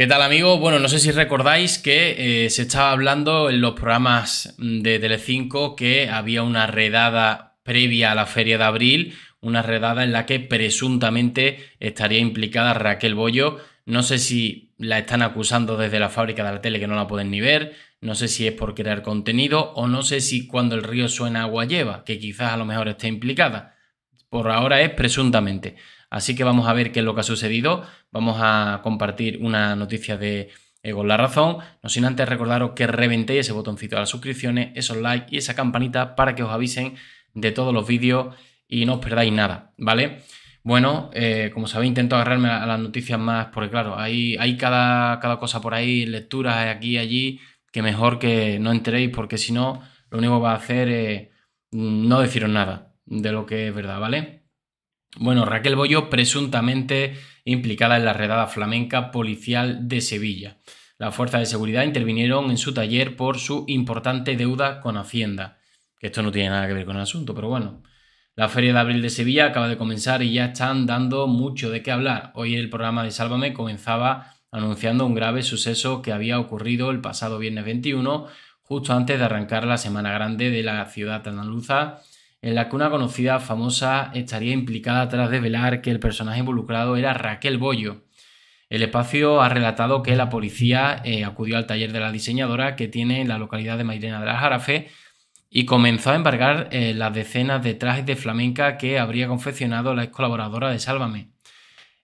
¿Qué tal amigo? Bueno, no sé si recordáis que eh, se estaba hablando en los programas de Telecinco que había una redada previa a la feria de abril, una redada en la que presuntamente estaría implicada Raquel Bollo. No sé si la están acusando desde la fábrica de la tele que no la pueden ni ver, no sé si es por crear contenido o no sé si cuando el río suena agua lleva, que quizás a lo mejor esté implicada. Por ahora es presuntamente. Así que vamos a ver qué es lo que ha sucedido. Vamos a compartir una noticia de Ego la razón. No sin antes recordaros que reventéis ese botoncito de las suscripciones, esos likes y esa campanita para que os avisen de todos los vídeos y no os perdáis nada, ¿vale? Bueno, eh, como sabéis, intento agarrarme a las noticias más, porque claro, hay, hay cada, cada cosa por ahí, lecturas aquí y allí, que mejor que no enteréis, porque si no, lo único que va a hacer es mm, no deciros nada de lo que es verdad, ¿vale? Bueno, Raquel Bollo, presuntamente implicada en la redada flamenca policial de Sevilla. Las fuerzas de seguridad intervinieron en su taller por su importante deuda con Hacienda. esto no tiene nada que ver con el asunto, pero bueno. La Feria de Abril de Sevilla acaba de comenzar y ya están dando mucho de qué hablar. Hoy el programa de Sálvame comenzaba anunciando un grave suceso que había ocurrido el pasado viernes 21, justo antes de arrancar la Semana Grande de la ciudad andaluza en la que una conocida famosa estaría implicada tras desvelar que el personaje involucrado era Raquel Bollo. El espacio ha relatado que la policía eh, acudió al taller de la diseñadora que tiene en la localidad de Mairena de la Jarafe y comenzó a embargar eh, las decenas de trajes de flamenca que habría confeccionado la ex colaboradora de Sálvame.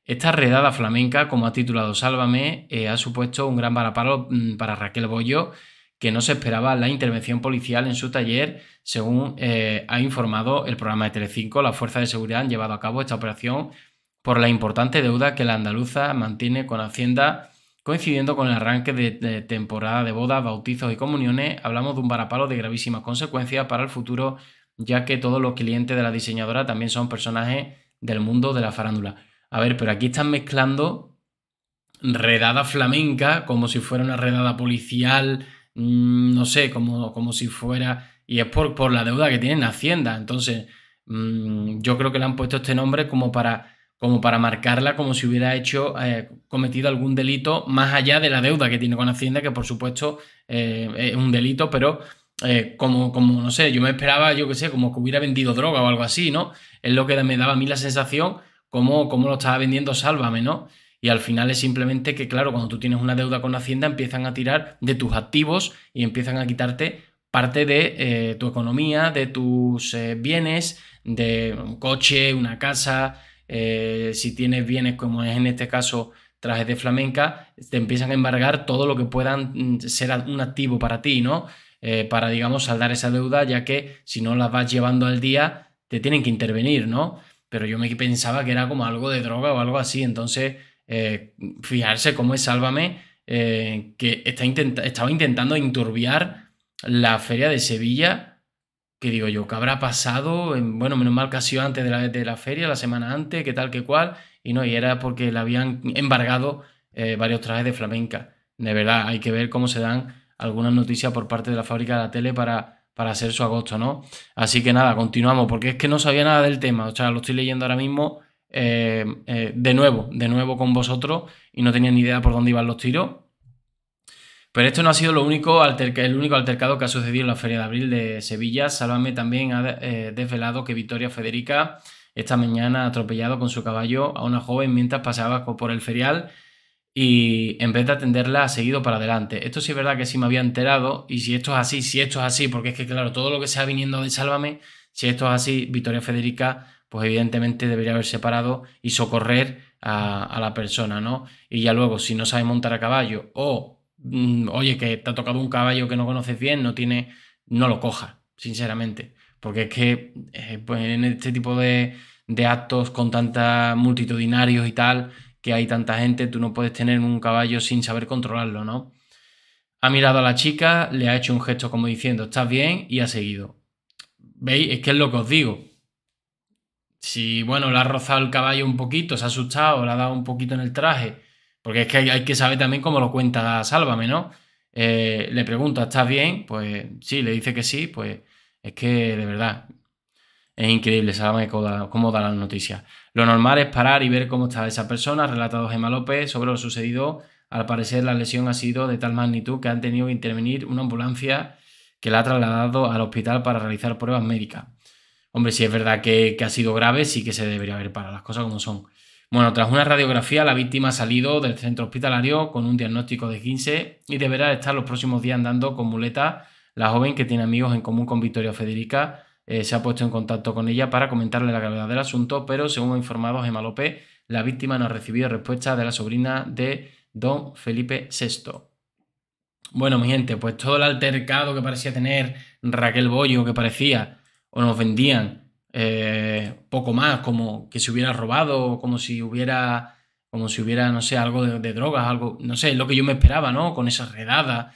Esta redada flamenca, como ha titulado Sálvame, eh, ha supuesto un gran varapalo mm, para Raquel Bollo, que no se esperaba la intervención policial en su taller, según eh, ha informado el programa de Telecinco. Las fuerzas de seguridad han llevado a cabo esta operación por la importante deuda que la andaluza mantiene con Hacienda, coincidiendo con el arranque de, temporada de bodas, bautizos y comuniones. Hablamos de un varapalo de gravísimas consecuencias para el futuro, ya que todos los clientes de la diseñadora también son personajes del mundo de la farándula. A ver, pero aquí están mezclando redada flamenca como si fuera una redada policial Mm, no sé, como, como si fuera... Y es por, por la deuda que tiene en Hacienda. Entonces, mm, yo creo que le han puesto este nombre como para como para marcarla como si hubiera hecho, eh, cometido algún delito más allá de la deuda que tiene con Hacienda, que por supuesto eh, es un delito, pero eh, como, como, no sé, yo me esperaba, yo qué sé, como que hubiera vendido droga o algo así, ¿no? Es lo que me daba a mí la sensación, como, como lo estaba vendiendo Sálvame, ¿no? Y al final es simplemente que, claro, cuando tú tienes una deuda con Hacienda, empiezan a tirar de tus activos y empiezan a quitarte parte de eh, tu economía, de tus eh, bienes, de un coche, una casa, eh, si tienes bienes como es en este caso trajes de flamenca, te empiezan a embargar todo lo que puedan mm, ser un activo para ti, ¿no? para, digamos, saldar esa deuda, ya que si no la vas llevando al día, te tienen que intervenir, ¿no? Pero yo me pensaba que era como algo de droga o algo así, entonces eh, fijarse cómo es Sálvame, eh, que está estaba intentando enturbiar la feria de Sevilla, que digo yo, que habrá pasado? Bueno, menos mal que ha sido antes de la, de la feria, la semana antes, que tal, que cual, y no, y era porque le habían embargado eh, varios trajes de flamenca. De verdad, hay que ver cómo se dan algunas noticias por parte de la fábrica de la tele para, para hacer su agosto, ¿no? Así que nada, continuamos, porque es que no sabía nada del tema, o sea, lo estoy leyendo ahora mismo eh, eh, de nuevo, de nuevo con vosotros y no tenía ni idea por dónde iban los tiros. Pero esto no ha sido lo único el único altercado que ha sucedido en la Feria de Abril de Sevilla. Sálvame también ha eh, desvelado que Victoria Federica esta mañana atropellado con su caballo a una joven mientras pasaba por el ferial y en vez de atenderla ha seguido para adelante. Esto sí es verdad que sí me había enterado y si esto es así, si esto es así, porque es que claro, todo lo que sea viniendo de Sálvame, si esto es así, Victoria Federica pues evidentemente debería haber separado y socorrer a, la persona, ¿no? Y ya luego, si no sabe montar a caballo o, mm, oye, que te ha tocado un caballo que no conoces bien, no tiene, no lo coja, sinceramente. Porque es que eh, pues, en este tipo de, actos con tanta multitudinarios y tal, que hay tanta gente, tú no puedes tener un caballo sin saber controlarlo, ¿no? Ha mirado a la chica, le ha hecho un gesto como diciendo, estás bien, y ha seguido. ¿Veis? Es que es lo que os digo. Si, bueno, le ha rozado el caballo un poquito, se ha asustado, le ha dado un poquito en el traje, porque es que hay, que saber también cómo lo cuenta Sálvame, ¿no? Eh, le pregunta, ¿estás bien? Pues sí, le dice que sí, pues es que de verdad es increíble, Sálvame, cómo da, la noticia. Lo normal es parar y ver cómo está esa persona, relatado Gemma López, sobre lo sucedido. Al parecer, la lesión ha sido de tal magnitud que han tenido que intervenir una ambulancia que la ha trasladado al hospital para realizar pruebas médicas. Hombre, si es verdad que, ha sido grave, sí que se debería haber parado las cosas como son. Bueno, tras una radiografía, la víctima ha salido del centro hospitalario con un diagnóstico de 15 y deberá estar los próximos días andando con muleta. La joven que tiene amigos en común con Victoria Federica eh, se ha puesto en contacto con ella para comentarle la gravedad del asunto, pero según ha informado Gemma López, la víctima no ha recibido respuesta de la sobrina de don Felipe VI. Bueno, mi gente, pues todo el altercado que parecía tener Raquel Bollo, que parecía o nos vendían eh, poco más, como que se hubiera robado, como si hubiera, como si hubiera, no sé, algo de, drogas, algo, no sé, es lo que yo me esperaba, ¿no? Con esa redada,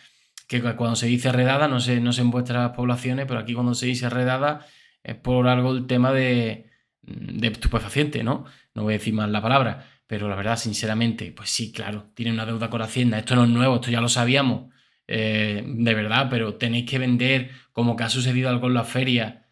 que cuando se dice redada, no sé, no sé en vuestras poblaciones, pero aquí cuando se dice redada es por algo el tema de, de estupefaciente, ¿no? No voy a decir más la palabra, pero la verdad, sinceramente, pues sí, claro, tiene una deuda con Hacienda, esto no es nuevo, esto ya lo sabíamos, eh, de verdad, pero tenéis que vender, como que ha sucedido algo en la feria,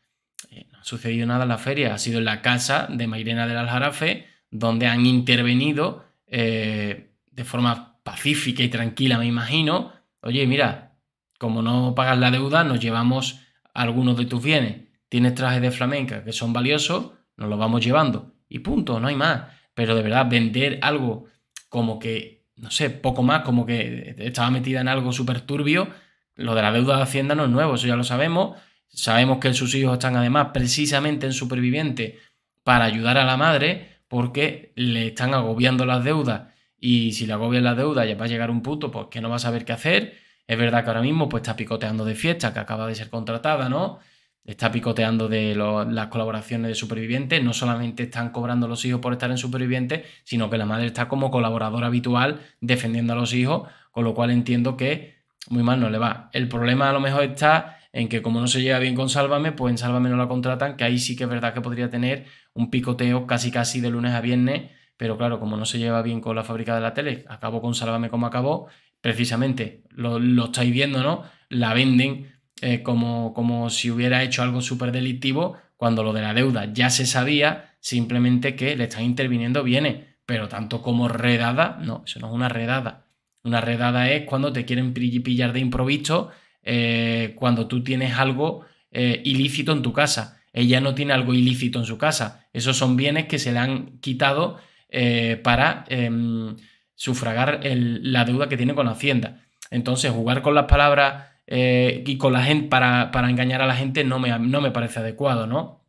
sucedido nada en la feria, ha sido en la casa de Mairena del Aljarafe, donde han intervenido eh, de forma pacífica y tranquila, me imagino. Oye, mira, como no pagas la deuda, nos llevamos algunos de tus bienes. Tienes trajes de flamenca que son valiosos, nos los vamos llevando. Y punto, no hay más. Pero de verdad, vender algo como que, no sé, poco más, como que estaba metida en algo súper turbio, lo de la deuda de Hacienda no es nuevo, eso ya lo sabemos Sabemos que sus hijos están además precisamente en superviviente para ayudar a la madre porque le están agobiando las deudas y si le agobian las deudas ya va a llegar un punto pues que no va a saber qué hacer. Es verdad que ahora mismo pues está picoteando de fiesta que acaba de ser contratada, ¿no? Está picoteando de las colaboraciones de Superviviente. No solamente están cobrando los hijos por estar en Superviviente, sino que la madre está como colaboradora habitual defendiendo a los hijos, con lo cual entiendo que muy mal no le va. El problema a lo mejor está en que como no se lleva bien con Sálvame, pues en Sálvame no la contratan, que ahí sí que es verdad que podría tener un picoteo casi casi de lunes a viernes, pero claro, como no se lleva bien con la fábrica de la tele, acabó con Sálvame como acabó, precisamente, lo, estáis viendo, ¿no? La venden eh, como, como si hubiera hecho algo súper delictivo, cuando lo de la deuda ya se sabía, simplemente que le están interviniendo bienes, pero tanto como redada, no, eso no es una redada. Una redada es cuando te quieren pillar de improviso eh, cuando tú tienes algo eh, ilícito en tu casa. Ella no tiene algo ilícito en su casa. Esos son bienes que se le han quitado eh, para em, sufragar la deuda que tiene con la Hacienda. Entonces, jugar con las palabras y con la gente para, engañar a la gente no me, parece adecuado, ¿no?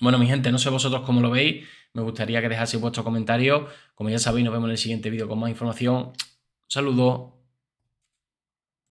Bueno, mi gente, no sé vosotros cómo lo veis. Me gustaría que dejaseis vuestro comentario, Como ya sabéis, nos vemos en el siguiente vídeo con más información. Saludos.